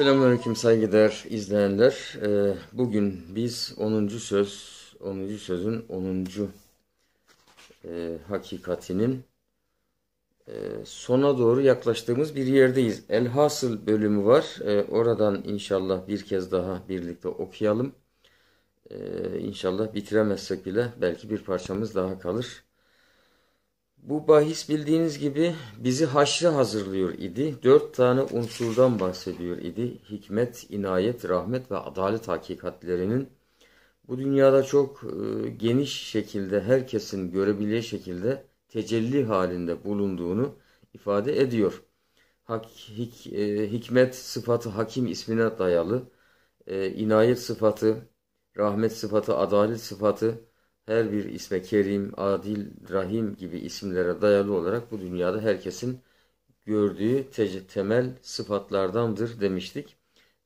Selamünaleyküm saygıdeğer izleyenler. Ee, bugün biz 10. söz, 10. sözün 10. E, hakikatinin e, sona doğru yaklaştığımız bir yerdeyiz. Elhasıl bölümü var. E, oradan inşallah bir kez daha birlikte okuyalım. İnşallah bitiremezsek bile belki bir parçamız daha kalır. Bu bahis bildiğiniz gibi bizi haşre hazırlıyor idi. Dört tane unsurdan bahsediyor idi. Hikmet, inayet, rahmet ve adalet hakikatlerinin bu dünyada çok e, geniş şekilde herkesin görebileceği şekilde tecelli halinde bulunduğunu ifade ediyor. Hak, hik, e, hikmet sıfatı hakim ismine dayalı, e, inayet sıfatı, rahmet sıfatı, adalet sıfatı, her bir isme Kerim, Adil, Rahim gibi isimlere dayalı olarak bu dünyada herkesin gördüğü temel sıfatlardandır demiştik.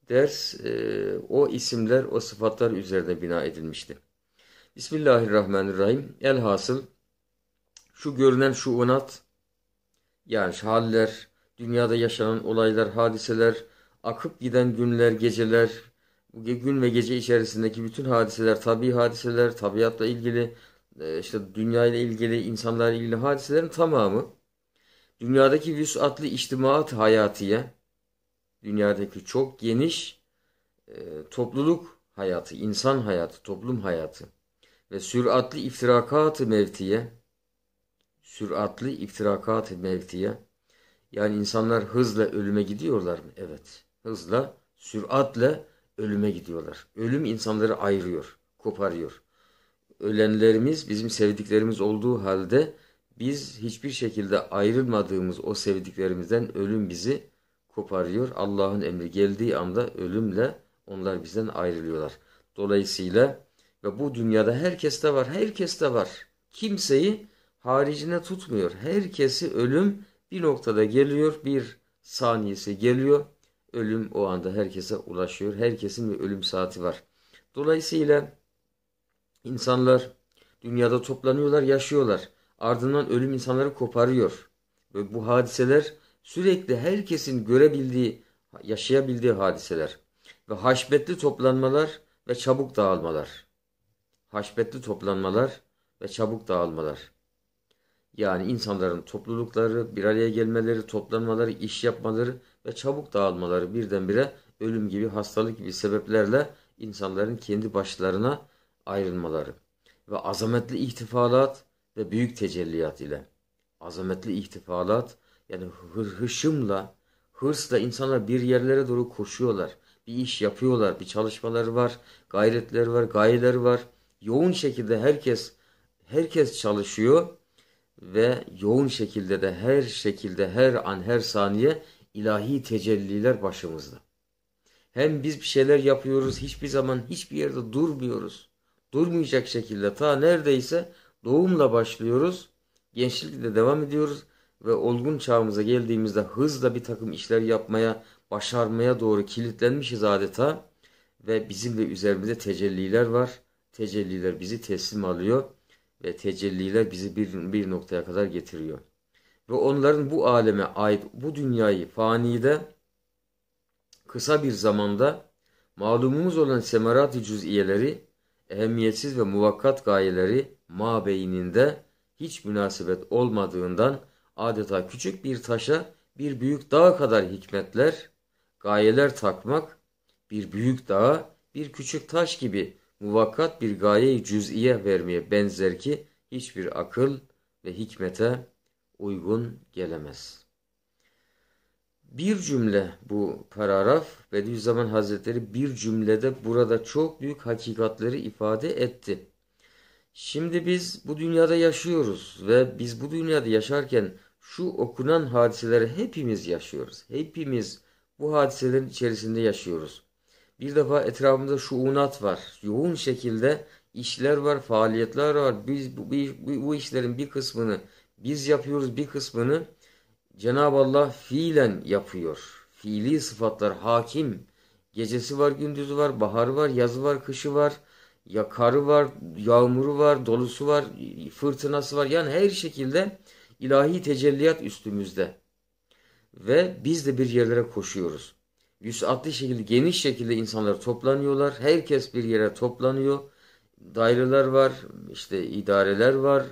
Ders e, o isimler, o sıfatlar üzerine bina edilmişti. Bismillahirrahmanirrahim. Elhasıl şu görünen unat yani haller, dünyada yaşanan olaylar, hadiseler, akıp giden günler, geceler, gün ve gece içerisindeki bütün hadiseler, tabi hadiseler, tabiatla ilgili, e, işte dünya ile ilgili, insanlarla ilgili hadiselerin tamamı dünyadaki vüsatlı içtimaat hayatıya, dünyadaki çok geniş e, topluluk hayatı, insan hayatı, toplum hayatı ve süratli iftirakat mevtiye, süratli iftirakat mevtiye, yani insanlar hızla ölüme gidiyorlar mı? Evet, hızla, süratle ölüme gidiyorlar. Ölüm insanları ayırıyor, koparıyor. Ölenlerimiz bizim sevdiklerimiz olduğu halde biz hiçbir şekilde ayrılmadığımız o sevdiklerimizden ölüm bizi koparıyor. Allah'ın emri geldiği anda ölümle onlar bizden ayrılıyorlar. Dolayısıyla ve bu dünyada herkeste var, herkeste var. Kimseyi haricine tutmuyor. Herkesi ölüm bir noktada geliyor, bir saniyesi geliyor ölüm o anda herkese ulaşıyor. Herkesin bir ölüm saati var. Dolayısıyla insanlar dünyada toplanıyorlar, yaşıyorlar. Ardından ölüm insanları koparıyor. Ve bu hadiseler sürekli herkesin görebildiği, yaşayabildiği hadiseler. Ve haşbetli toplanmalar ve çabuk dağılmalar. Haşbetli toplanmalar ve çabuk dağılmalar. Yani insanların toplulukları, bir araya gelmeleri, toplanmaları, iş yapmaları ve çabuk dağılmaları birdenbire ölüm gibi hastalık gibi sebeplerle insanların kendi başlarına ayrılmaları ve azametli ihtifalat ve büyük tecelliyat ile azametli ihtifalat yani hışımla hırsla insanlar bir yerlere doğru koşuyorlar. Bir iş yapıyorlar, bir çalışmaları var, gayretleri var, gayeleri var. Yoğun şekilde herkes herkes çalışıyor ve yoğun şekilde de her şekilde her an her saniye ilahi tecelliler başımızda. Hem biz bir şeyler yapıyoruz, hiçbir zaman hiçbir yerde durmuyoruz. Durmayacak şekilde ta neredeyse doğumla başlıyoruz, gençlikle devam ediyoruz ve olgun çağımıza geldiğimizde hızla bir takım işler yapmaya, başarmaya doğru kilitlenmişiz adeta ve bizim de üzerimizde tecelliler var. Tecelliler bizi teslim alıyor ve tecelliler bizi bir, bir noktaya kadar getiriyor ve onların bu aleme ait bu dünyayı fanide kısa bir zamanda malumumuz olan semerat-ı cüz'iyeleri, ehemmiyetsiz ve muvakkat gayeleri ma beyninde hiç münasebet olmadığından adeta küçük bir taşa bir büyük dağ kadar hikmetler, gayeler takmak, bir büyük dağa bir küçük taş gibi muvakkat bir gayeyi cüz'iye vermeye benzer ki hiçbir akıl ve hikmete uygun gelemez. Bir cümle bu paragraf Bediüzzaman Hazretleri bir cümlede burada çok büyük hakikatleri ifade etti. Şimdi biz bu dünyada yaşıyoruz ve biz bu dünyada yaşarken şu okunan hadiseleri hepimiz yaşıyoruz. Hepimiz bu hadiselerin içerisinde yaşıyoruz. Bir defa etrafımızda şu unat var. Yoğun şekilde işler var, faaliyetler var. Biz bu, bu, bu işlerin bir kısmını biz yapıyoruz bir kısmını Cenab-ı Allah fiilen yapıyor. Fiili sıfatlar hakim. Gecesi var, gündüzü var, baharı var, yazı var, kışı var. Ya karı var, yağmuru var, dolusu var, fırtınası var. Yani her şekilde ilahi tecelliyat üstümüzde. Ve biz de bir yerlere koşuyoruz. Vüsatlı şekilde, geniş şekilde insanlar toplanıyorlar. Herkes bir yere toplanıyor. Daireler var, işte idareler var,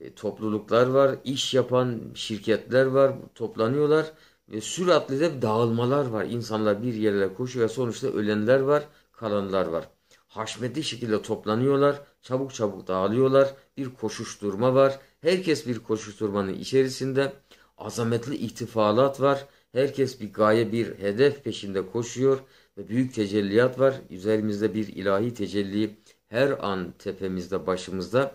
e, topluluklar var, iş yapan şirketler var, toplanıyorlar. E, süratli de dağılmalar var. İnsanlar bir yerlere koşuyor ve sonuçta ölenler var, kalanlar var. Haşmetli şekilde toplanıyorlar, çabuk çabuk dağılıyorlar. Bir koşuşturma var. Herkes bir koşuşturmanın içerisinde. Azametli ihtifalat var. Herkes bir gaye, bir hedef peşinde koşuyor ve büyük tecelliyat var. Üzerimizde bir ilahi tecelli her an tepemizde, başımızda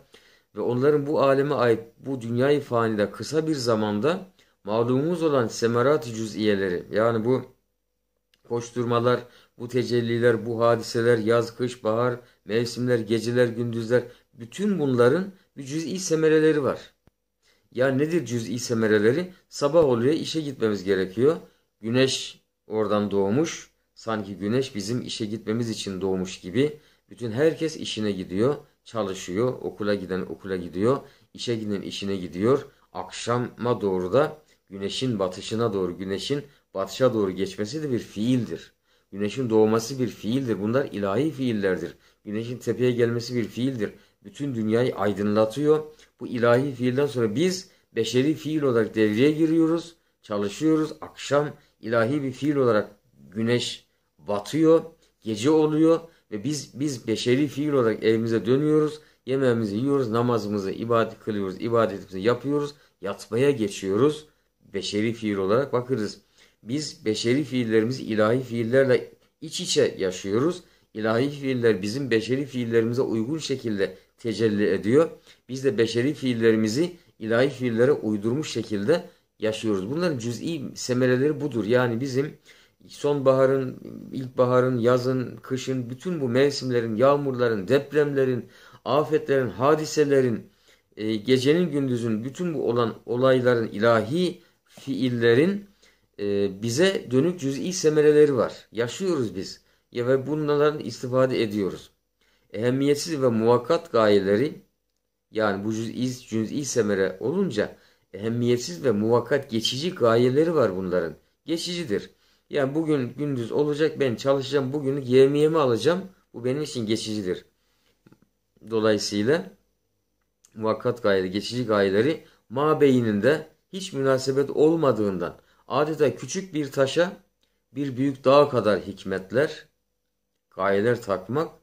ve onların bu aleme ait bu dünyayı fanide kısa bir zamanda malumumuz olan semerat-ı cüz'iyeleri yani bu koşturmalar, bu tecelliler, bu hadiseler, yaz, kış, bahar, mevsimler, geceler, gündüzler bütün bunların bir cüz'i semereleri var. Ya yani nedir cüz'i semereleri? Sabah oluyor işe gitmemiz gerekiyor. Güneş oradan doğmuş. Sanki güneş bizim işe gitmemiz için doğmuş gibi. Bütün herkes işine gidiyor çalışıyor. Okula giden okula gidiyor. işe giden işine gidiyor. Akşama doğru da güneşin batışına doğru, güneşin batışa doğru geçmesi de bir fiildir. Güneşin doğması bir fiildir. Bunlar ilahi fiillerdir. Güneşin tepeye gelmesi bir fiildir. Bütün dünyayı aydınlatıyor. Bu ilahi fiilden sonra biz beşeri fiil olarak devreye giriyoruz. Çalışıyoruz. Akşam ilahi bir fiil olarak güneş batıyor. Gece oluyor. Ve biz biz beşeri fiil olarak evimize dönüyoruz. Yemeğimizi yiyoruz, namazımızı, ibadet kılıyoruz, ibadetimizi yapıyoruz. Yatmaya geçiyoruz. Beşeri fiil olarak bakırız. Biz beşeri fiillerimizi ilahi fiillerle iç içe yaşıyoruz. İlahi fiiller bizim beşeri fiillerimize uygun şekilde tecelli ediyor. Biz de beşeri fiillerimizi ilahi fiillere uydurmuş şekilde yaşıyoruz. Bunların cüz'i semereleri budur. Yani bizim sonbaharın, ilkbaharın, yazın, kışın, bütün bu mevsimlerin, yağmurların, depremlerin, afetlerin, hadiselerin, e, gecenin gündüzün, bütün bu olan olayların, ilahi fiillerin e, bize dönük cüz'i semereleri var. Yaşıyoruz biz ya ve bunlardan istifade ediyoruz. Ehemmiyetsiz ve muvakkat gayeleri yani bu cüz'i, cüz'i semere olunca ehemmiyetsiz ve muvakkat geçici gayeleri var bunların. Geçicidir yani bugün gündüz olacak ben çalışacağım. Bugünlük yevmiyemi alacağım. Bu benim için geçicidir. Dolayısıyla muvakkat gayeleri, geçici gayeleri ma beyninde hiç münasebet olmadığından adeta küçük bir taşa bir büyük dağa kadar hikmetler, gayeler takmak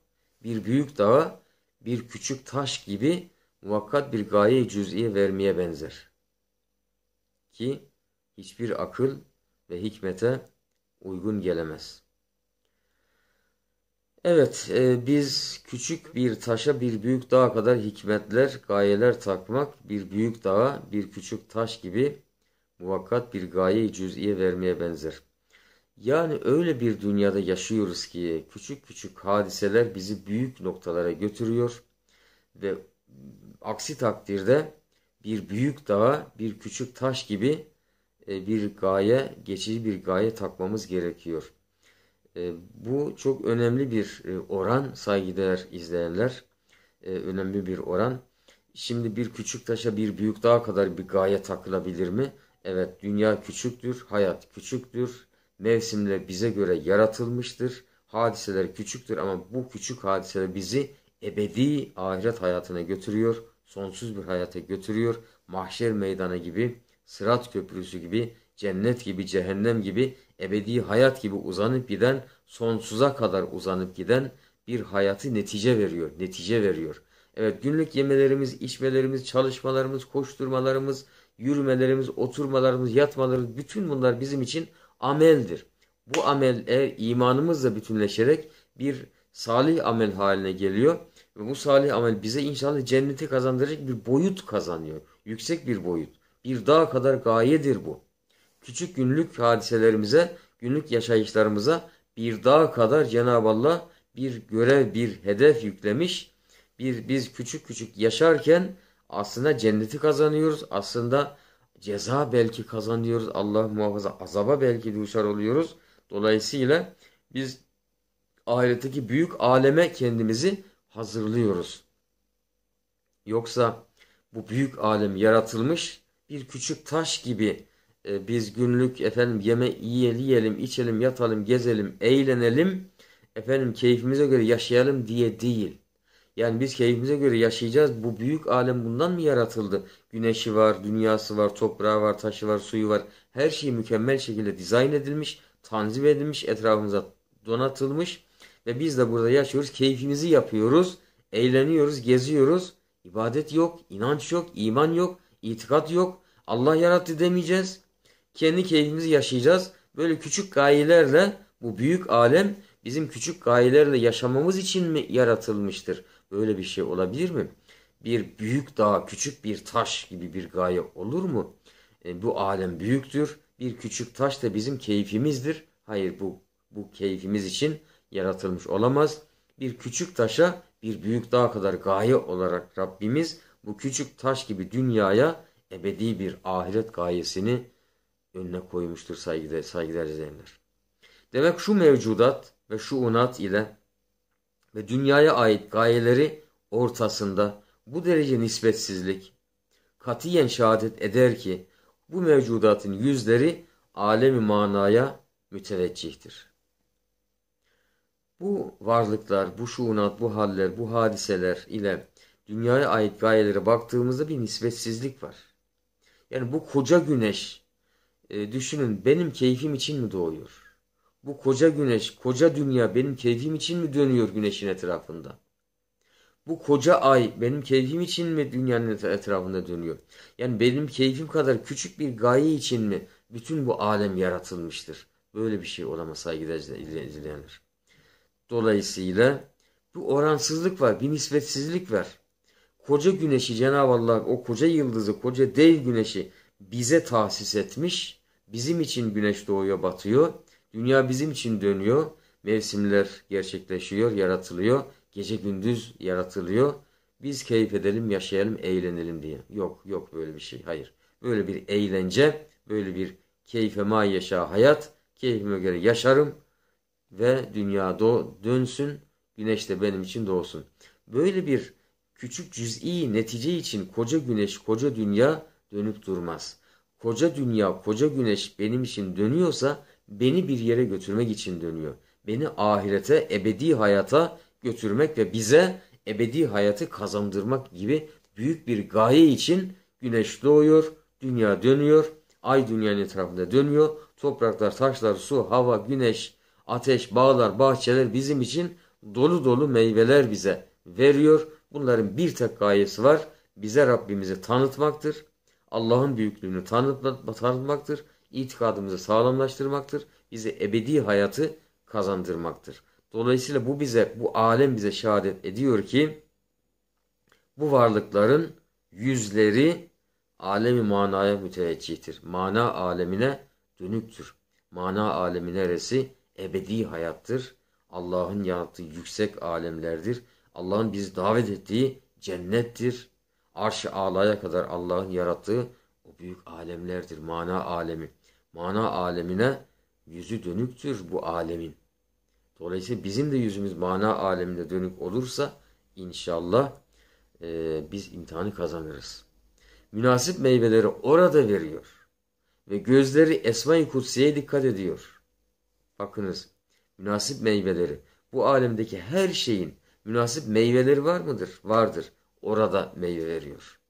bir büyük dağa bir küçük taş gibi muvakkat bir gaye cüz'iye vermeye benzer. Ki hiçbir akıl ve hikmete uygun gelemez. Evet, e, biz küçük bir taşa bir büyük dağa kadar hikmetler, gayeler takmak, bir büyük dağa bir küçük taş gibi muvakkat bir gaye cüz'iye vermeye benzer. Yani öyle bir dünyada yaşıyoruz ki küçük küçük hadiseler bizi büyük noktalara götürüyor ve aksi takdirde bir büyük dağa bir küçük taş gibi e, bir gaye, geçici bir gaye takmamız gerekiyor. E, bu çok önemli bir e, oran saygıdeğer izleyenler. Önemli bir oran. Şimdi bir küçük taşa bir büyük dağa kadar bir gaye takılabilir mi? Evet dünya küçüktür, hayat küçüktür, mevsimle bize göre yaratılmıştır, hadiseler küçüktür ama bu küçük hadiseler bizi ebedi ahiret hayatına götürüyor, sonsuz bir hayata götürüyor, mahşer meydana gibi Sırat köprüsü gibi, cennet gibi, cehennem gibi, ebedi hayat gibi uzanıp giden, sonsuza kadar uzanıp giden bir hayatı netice veriyor, netice veriyor. Evet günlük yemelerimiz, içmelerimiz, çalışmalarımız, koşturmalarımız, yürümelerimiz, oturmalarımız, yatmalarımız bütün bunlar bizim için ameldir. Bu amel eğer imanımızla bütünleşerek bir salih amel haline geliyor ve bu salih amel bize inşallah cenneti kazandıracak bir boyut kazanıyor. Yüksek bir boyut bir dağ kadar gayedir bu. Küçük günlük hadiselerimize, günlük yaşayışlarımıza bir dağ kadar Cenab-ı Allah bir görev, bir hedef yüklemiş. Bir biz küçük küçük yaşarken aslında cenneti kazanıyoruz. Aslında ceza belki kazanıyoruz. Allah muhafaza azaba belki düşer oluyoruz. Dolayısıyla biz ahiretteki büyük aleme kendimizi hazırlıyoruz. Yoksa bu büyük alem yaratılmış bir küçük taş gibi e, biz günlük efendim yeme yiyelim, içelim, yatalım, gezelim, eğlenelim, efendim keyfimize göre yaşayalım diye değil. Yani biz keyfimize göre yaşayacağız. Bu büyük alem bundan mı yaratıldı? Güneşi var, dünyası var, toprağı var, taşı var, suyu var. Her şey mükemmel şekilde dizayn edilmiş, tanzim edilmiş, etrafımıza donatılmış. Ve biz de burada yaşıyoruz, keyfimizi yapıyoruz, eğleniyoruz, geziyoruz. İbadet yok, inanç yok, iman yok. İtikat yok. Allah yarattı demeyeceğiz. Kendi keyfimizi yaşayacağız. Böyle küçük gayelerle bu büyük alem bizim küçük gayelerle yaşamamız için mi yaratılmıştır? Böyle bir şey olabilir mi? Bir büyük dağ, küçük bir taş gibi bir gaye olur mu? E, bu alem büyüktür. Bir küçük taş da bizim keyfimizdir. Hayır bu bu keyfimiz için yaratılmış olamaz. Bir küçük taşa bir büyük dağ kadar gaye olarak Rabbimiz bu küçük taş gibi dünyaya ebedi bir ahiret gayesini önüne koymuştur saygıdeğer, saygıdeğer izleyenler. Demek şu mevcudat ve şu unat ile ve dünyaya ait gayeleri ortasında bu derece nispetsizlik katiyen şehadet eder ki bu mevcudatın yüzleri alemi manaya müteveccihtir. Bu varlıklar, bu şuunat, bu haller, bu hadiseler ile dünyaya ait gayelere baktığımızda bir nispetsizlik var. Yani bu koca güneş e, düşünün benim keyfim için mi doğuyor? Bu koca güneş, koca dünya benim keyfim için mi dönüyor güneşin etrafında? Bu koca ay benim keyfim için mi dünyanın etrafında dönüyor? Yani benim keyfim kadar küçük bir gaye için mi bütün bu alem yaratılmıştır? Böyle bir şey olamaz saygıdeğer izleyenler. Dolayısıyla bu oransızlık var, bir nispetsizlik var koca güneşi Cenab-ı Allah o koca yıldızı, koca dev güneşi bize tahsis etmiş. Bizim için güneş doğuyor, batıyor. Dünya bizim için dönüyor. Mevsimler gerçekleşiyor, yaratılıyor. Gece gündüz yaratılıyor. Biz keyif edelim, yaşayalım, eğlenelim diye. Yok, yok böyle bir şey. Hayır. Böyle bir eğlence, böyle bir keyfe ma yaşa hayat, keyfime göre yaşarım ve dünya do dönsün, güneş de benim için doğsun. Böyle bir Küçük cüz'i netice için koca güneş, koca dünya dönüp durmaz. Koca dünya, koca güneş benim için dönüyorsa beni bir yere götürmek için dönüyor. Beni ahirete, ebedi hayata götürmek ve bize ebedi hayatı kazandırmak gibi büyük bir gaye için güneş doğuyor, dünya dönüyor, ay dünyanın etrafında dönüyor. Topraklar, taşlar, su, hava, güneş, ateş, bağlar, bahçeler bizim için dolu dolu meyveler bize veriyor. Bunların bir tek gayesi var. Bize Rabbimizi tanıtmaktır. Allah'ın büyüklüğünü tanıtmaktır. İtikadımızı sağlamlaştırmaktır. Bize ebedi hayatı kazandırmaktır. Dolayısıyla bu bize, bu alem bize şehadet ediyor ki bu varlıkların yüzleri alemi manaya müteveccihtir. Mana alemine dönüktür. Mana alemi neresi? Ebedi hayattır. Allah'ın yarattığı yüksek alemlerdir. Allah'ın bizi davet ettiği cennettir. Arş-ı alaya kadar Allah'ın yarattığı o büyük alemlerdir. Mana alemi. Mana alemine yüzü dönüktür bu alemin. Dolayısıyla bizim de yüzümüz mana aleminde dönük olursa inşallah e, biz imtihanı kazanırız. Münasip meyveleri orada veriyor. Ve gözleri Esma-i Kutsi'ye dikkat ediyor. Bakınız münasip meyveleri bu alemdeki her şeyin münasip meyveleri var mıdır? Vardır. Orada meyve veriyor.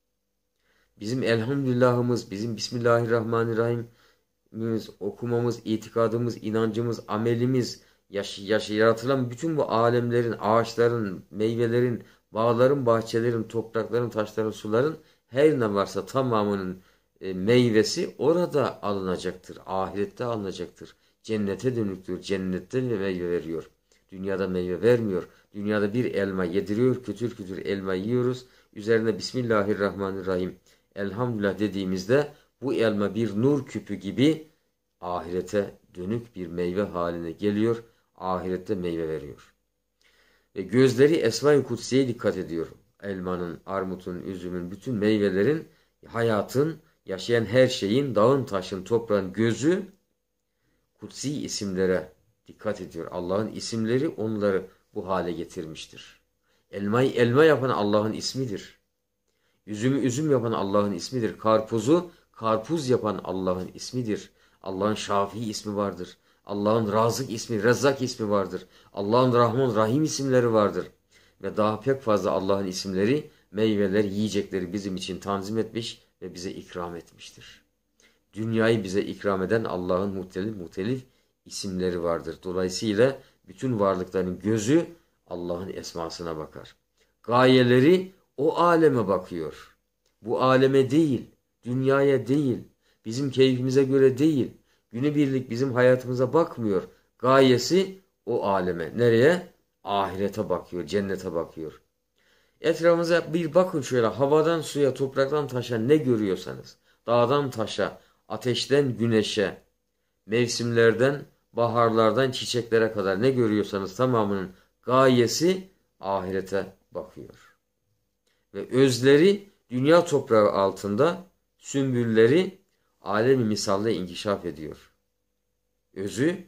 Bizim elhamdülillahımız, bizim bismillahirrahmanirrahimimiz, okumamız, itikadımız, inancımız, amelimiz, yaş, yaş, yaratılan bütün bu alemlerin, ağaçların, meyvelerin, bağların, bahçelerin, toprakların, taşların, suların her ne varsa tamamının e, meyvesi orada alınacaktır. Ahirette alınacaktır. Cennete dönüktür. Cennette meyve veriyor. Dünyada meyve vermiyor. Dünyada bir elma yediriyor, kütür kütür elma yiyoruz. Üzerine Bismillahirrahmanirrahim, Elhamdülillah dediğimizde bu elma bir nur küpü gibi ahirete dönük bir meyve haline geliyor. Ahirette meyve veriyor. Ve gözleri Esma-i Kutsi'ye dikkat ediyor. Elmanın, armutun, üzümün, bütün meyvelerin, hayatın, yaşayan her şeyin, dağın, taşın, toprağın gözü kutsi isimlere dikkat ediyor. Allah'ın isimleri onları bu hale getirmiştir. Elmayı elma yapan Allah'ın ismidir. Üzümü üzüm yapan Allah'ın ismidir. Karpuzu karpuz yapan Allah'ın ismidir. Allah'ın Şafii ismi vardır. Allah'ın Razık ismi, Rezzak ismi vardır. Allah'ın Rahman, Rahim isimleri vardır. Ve daha pek fazla Allah'ın isimleri, meyveler, yiyecekleri bizim için tanzim etmiş ve bize ikram etmiştir. Dünyayı bize ikram eden Allah'ın muhtelif muhtelif isimleri vardır. Dolayısıyla bütün varlıkların gözü Allah'ın esmasına bakar. Gayeleri o aleme bakıyor. Bu aleme değil, dünyaya değil, bizim keyfimize göre değil, günübirlik bizim hayatımıza bakmıyor. Gayesi o aleme. Nereye? Ahirete bakıyor, cennete bakıyor. Etrafımıza bir bakın şöyle havadan suya, topraktan taşa ne görüyorsanız. Dağdan taşa, ateşten güneşe, mevsimlerden baharlardan çiçeklere kadar ne görüyorsanız tamamının gayesi ahirete bakıyor. Ve özleri dünya toprağı altında sümbülleri alemi misalle inkişaf ediyor. Özü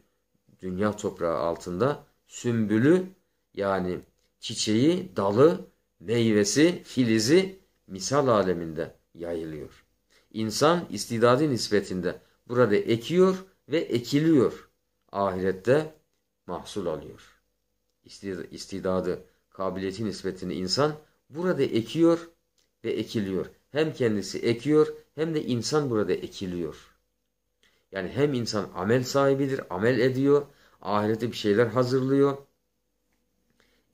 dünya toprağı altında sümbülü yani çiçeği, dalı, meyvesi, filizi misal aleminde yayılıyor. İnsan istidadı nispetinde burada ekiyor ve ekiliyor ahirette mahsul alıyor. İstidadı, kabiliyeti nispetini insan burada ekiyor ve ekiliyor. Hem kendisi ekiyor hem de insan burada ekiliyor. Yani hem insan amel sahibidir, amel ediyor, ahirete bir şeyler hazırlıyor.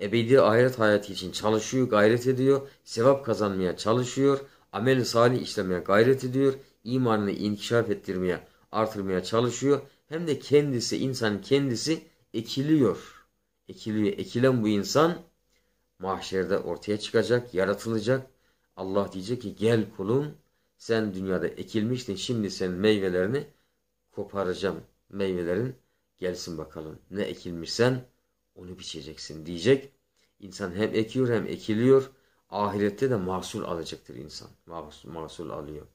Ebedi ahiret hayatı için çalışıyor, gayret ediyor, sevap kazanmaya çalışıyor, amel salih işlemeye gayret ediyor, imanını inkişaf ettirmeye, artırmaya çalışıyor hem de kendisi insan kendisi ekiliyor. Ekiliyor. Ekilen bu insan mahşerde ortaya çıkacak, yaratılacak. Allah diyecek ki gel kulum sen dünyada ekilmiştin şimdi sen meyvelerini koparacağım. Meyvelerin gelsin bakalım ne ekilmişsen onu biçeceksin diyecek. İnsan hem ekiyor hem ekiliyor. Ahirette de mahsul alacaktır insan. Mahsul, mahsul alıyor.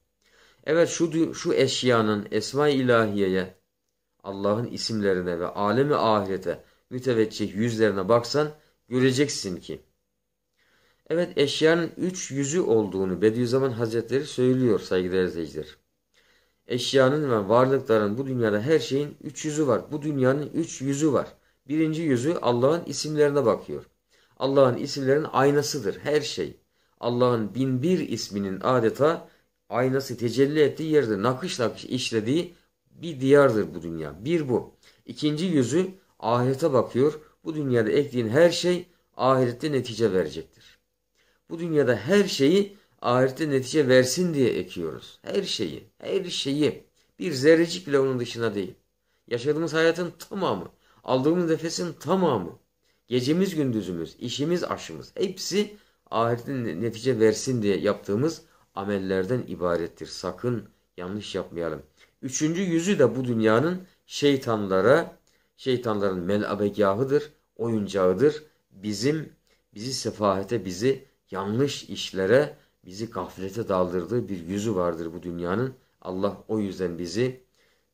Evet şu, şu eşyanın esma ilahiyeye Allah'ın isimlerine ve alemi ahirete müteveccih yüzlerine baksan göreceksin ki. Evet eşyanın üç yüzü olduğunu Bediüzzaman Hazretleri söylüyor saygıdeğer izleyiciler. Eşyanın ve varlıkların bu dünyada her şeyin üç yüzü var. Bu dünyanın üç yüzü var. Birinci yüzü Allah'ın isimlerine bakıyor. Allah'ın isimlerin aynasıdır her şey. Allah'ın bin bir isminin adeta aynası tecelli ettiği yerde nakış nakış işlediği bir diyardır bu dünya. Bir bu. İkinci yüzü ahirete bakıyor. Bu dünyada ektiğin her şey ahirette netice verecektir. Bu dünyada her şeyi ahirette netice versin diye ekiyoruz. Her şeyi, her şeyi. Bir zerrecik bile onun dışına değil. Yaşadığımız hayatın tamamı, aldığımız nefesin tamamı, gecemiz gündüzümüz, işimiz aşımız hepsi ahirette netice versin diye yaptığımız amellerden ibarettir. Sakın yanlış yapmayalım. Üçüncü yüzü de bu dünyanın şeytanlara, şeytanların melabegahıdır, oyuncağıdır. Bizim, bizi sefahete, bizi yanlış işlere, bizi gaflete daldırdığı bir yüzü vardır bu dünyanın. Allah o yüzden bizi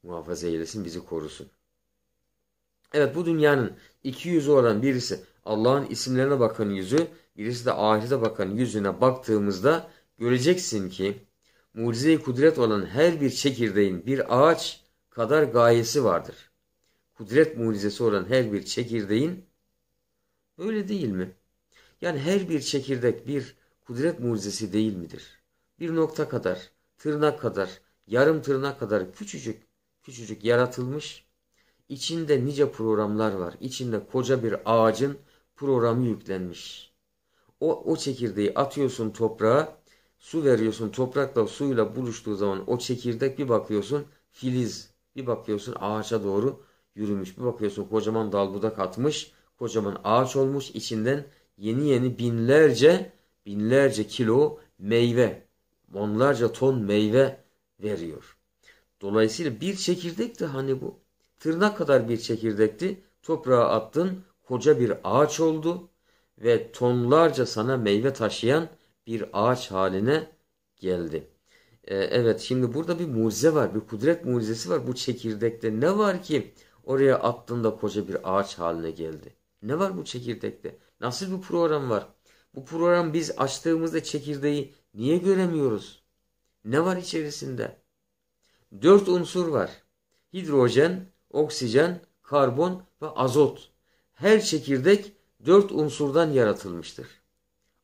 muhafaza eylesin, bizi korusun. Evet bu dünyanın iki yüzü olan birisi Allah'ın isimlerine bakan yüzü, birisi de ahirete bakan yüzüne baktığımızda göreceksin ki mucize kudret olan her bir çekirdeğin bir ağaç kadar gayesi vardır. Kudret mucizesi olan her bir çekirdeğin öyle değil mi? Yani her bir çekirdek bir kudret mucizesi değil midir? Bir nokta kadar, tırnak kadar, yarım tırnak kadar küçücük, küçücük yaratılmış. içinde nice programlar var. içinde koca bir ağacın programı yüklenmiş. O, o çekirdeği atıyorsun toprağa, su veriyorsun toprakla suyla buluştuğu zaman o çekirdek bir bakıyorsun filiz bir bakıyorsun ağaça doğru yürümüş bir bakıyorsun kocaman dal budak atmış kocaman ağaç olmuş içinden yeni yeni binlerce binlerce kilo meyve onlarca ton meyve veriyor. Dolayısıyla bir çekirdekti hani bu. Tırnak kadar bir çekirdekti. Toprağa attın koca bir ağaç oldu ve tonlarca sana meyve taşıyan bir ağaç haline geldi. Ee, evet şimdi burada bir mucize var. Bir kudret mucizesi var. Bu çekirdekte ne var ki oraya attığında koca bir ağaç haline geldi? Ne var bu çekirdekte? Nasıl bir program var? Bu program biz açtığımızda çekirdeği niye göremiyoruz? Ne var içerisinde? Dört unsur var. Hidrojen, oksijen, karbon ve azot. Her çekirdek dört unsurdan yaratılmıştır.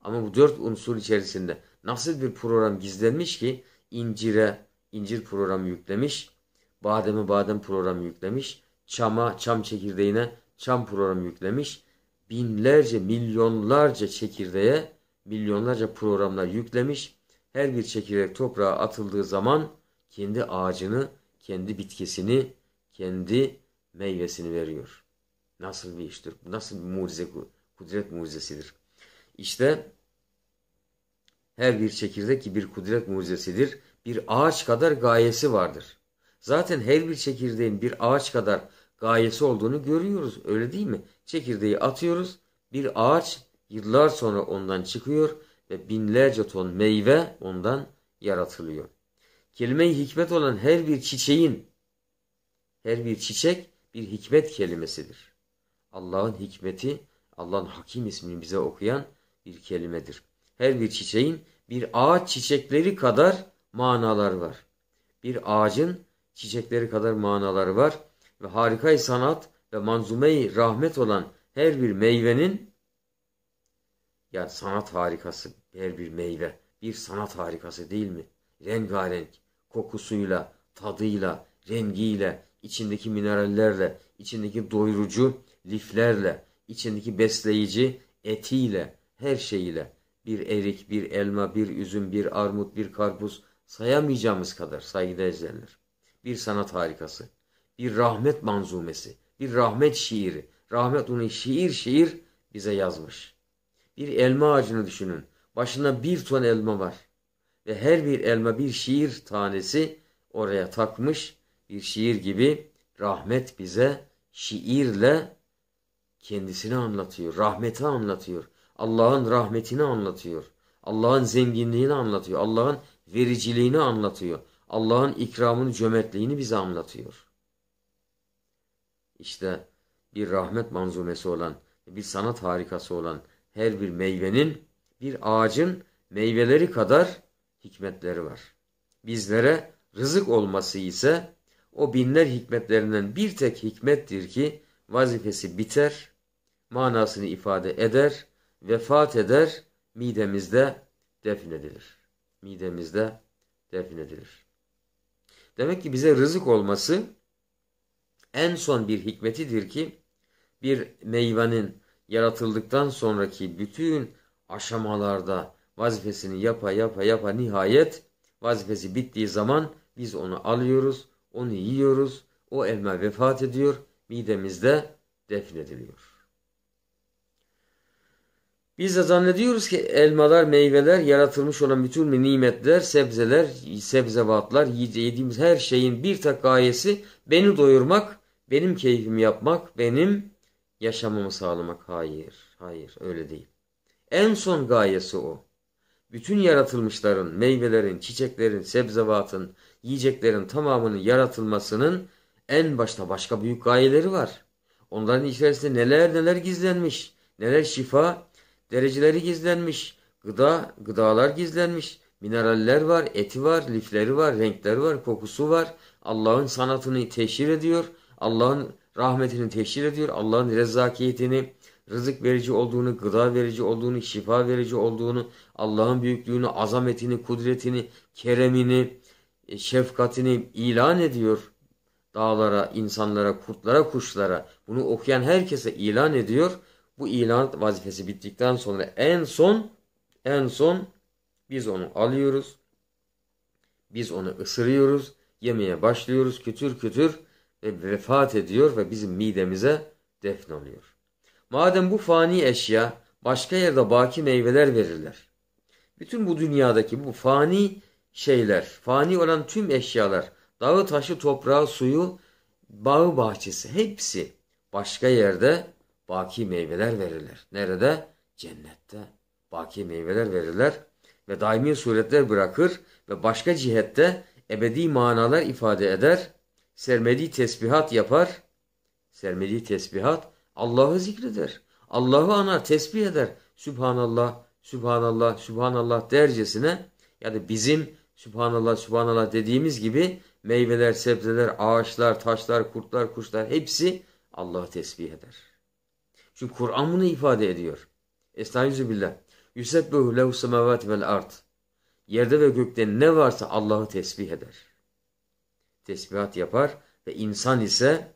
Ama bu dört unsur içerisinde nasıl bir program gizlenmiş ki incire incir programı yüklemiş, bademe badem programı yüklemiş, çama çam çekirdeğine çam programı yüklemiş, binlerce milyonlarca çekirdeğe milyonlarca programlar yüklemiş. Her bir çekirdek toprağa atıldığı zaman kendi ağacını, kendi bitkisini, kendi meyvesini veriyor. Nasıl bir iştir? Nasıl bir mucize, kudret mucizesidir? İşte her bir çekirdek bir kudret mucizesidir. Bir ağaç kadar gayesi vardır. Zaten her bir çekirdeğin bir ağaç kadar gayesi olduğunu görüyoruz. Öyle değil mi? Çekirdeği atıyoruz. Bir ağaç yıllar sonra ondan çıkıyor ve binlerce ton meyve ondan yaratılıyor. Kelime-i hikmet olan her bir çiçeğin, her bir çiçek bir hikmet kelimesidir. Allah'ın hikmeti, Allah'ın hakim ismini bize okuyan bir kelimedir her bir çiçeğin bir ağaç çiçekleri kadar manaları var. Bir ağacın çiçekleri kadar manaları var ve harikay sanat ve manzumeyi rahmet olan her bir meyvenin ya sanat harikası her bir meyve bir sanat harikası değil mi? Rengarenk, kokusuyla, tadıyla, rengiyle, içindeki minerallerle, içindeki doyurucu liflerle, içindeki besleyici etiyle, her şeyiyle bir erik, bir elma, bir üzüm, bir armut, bir karpuz sayamayacağımız kadar saygıda izlenir. Bir sanat harikası, bir rahmet manzumesi, bir rahmet şiiri. Rahmet onu şiir şiir bize yazmış. Bir elma ağacını düşünün. Başında bir ton elma var. Ve her bir elma bir şiir tanesi oraya takmış. Bir şiir gibi rahmet bize şiirle kendisini anlatıyor. Rahmeti anlatıyor. Allah'ın rahmetini anlatıyor. Allah'ın zenginliğini anlatıyor. Allah'ın vericiliğini anlatıyor. Allah'ın ikramını, cömertliğini bize anlatıyor. İşte bir rahmet manzumesi olan, bir sanat harikası olan her bir meyvenin, bir ağacın meyveleri kadar hikmetleri var. Bizlere rızık olması ise o binler hikmetlerinden bir tek hikmettir ki vazifesi biter, manasını ifade eder vefat eder, midemizde defnedilir. Midemizde defnedilir. Demek ki bize rızık olması en son bir hikmetidir ki bir meyvenin yaratıldıktan sonraki bütün aşamalarda vazifesini yapa yapa yapa nihayet vazifesi bittiği zaman biz onu alıyoruz, onu yiyoruz, o elma vefat ediyor, midemizde defnediliyor. Biz de zannediyoruz ki elmalar, meyveler, yaratılmış olan bütün nimetler, sebzeler, sebzevatlar, yediğimiz her şeyin bir tek gayesi beni doyurmak, benim keyfimi yapmak, benim yaşamımı sağlamak. Hayır, hayır öyle değil. En son gayesi o. Bütün yaratılmışların, meyvelerin, çiçeklerin, sebzevatın, yiyeceklerin tamamının yaratılmasının en başta başka büyük gayeleri var. Onların içerisinde neler neler gizlenmiş, neler şifa, Dereceleri gizlenmiş. Gıda, gıdalar gizlenmiş. Mineraller var, eti var, lifleri var, renkleri var, kokusu var. Allah'ın sanatını teşhir ediyor. Allah'ın rahmetini teşhir ediyor. Allah'ın rezakiyetini, rızık verici olduğunu, gıda verici olduğunu, şifa verici olduğunu, Allah'ın büyüklüğünü, azametini, kudretini, keremini, e, şefkatini ilan ediyor dağlara, insanlara, kurtlara, kuşlara. Bunu okuyan herkese ilan ediyor bu ilan vazifesi bittikten sonra en son en son biz onu alıyoruz. Biz onu ısırıyoruz. Yemeye başlıyoruz kütür kütür ve vefat ediyor ve bizim midemize defn oluyor. Madem bu fani eşya başka yerde baki meyveler verirler. Bütün bu dünyadaki bu fani şeyler, fani olan tüm eşyalar, dağı taşı, toprağı, suyu, bağı bahçesi hepsi başka yerde baki meyveler verirler. Nerede? Cennette. Baki meyveler verirler ve daimi suretler bırakır ve başka cihette ebedi manalar ifade eder. Sermedi tesbihat yapar. Sermedi tesbihat Allah'ı zikreder. Allah'ı ana tesbih eder. Sübhanallah, Sübhanallah, Sübhanallah dercesine yani bizim Sübhanallah, Sübhanallah dediğimiz gibi meyveler, sebzeler, ağaçlar, taşlar, kurtlar, kuşlar hepsi Allah'ı tesbih eder. Şimdi Kur'an bunu ifade ediyor. Estaizu billah. Yusebbehu lehu semavati vel art. Yerde ve gökte ne varsa Allah'ı tesbih eder. Tesbihat yapar ve insan ise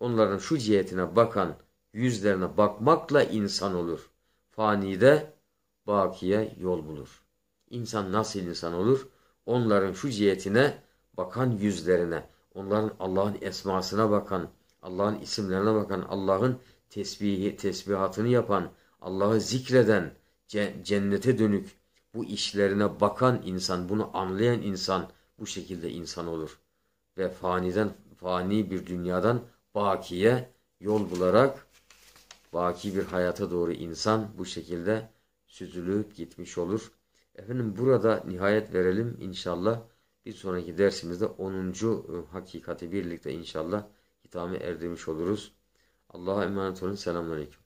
onların şu cihetine bakan yüzlerine bakmakla insan olur. Fani de bakiye yol bulur. İnsan nasıl insan olur? Onların şu cihetine bakan yüzlerine, onların Allah'ın esmasına bakan, Allah'ın isimlerine bakan, Allah'ın tesbihi, tesbihatını yapan, Allah'ı zikreden, cennete dönük, bu işlerine bakan insan, bunu anlayan insan bu şekilde insan olur. Ve faniden, fani bir dünyadan bakiye yol bularak baki bir hayata doğru insan bu şekilde süzülüp gitmiş olur. Efendim burada nihayet verelim inşallah. Bir sonraki dersimizde 10. Iı, hakikati birlikte inşallah hitamı erdirmiş oluruz. Allah'a emanet olun. Selamun Aleyküm.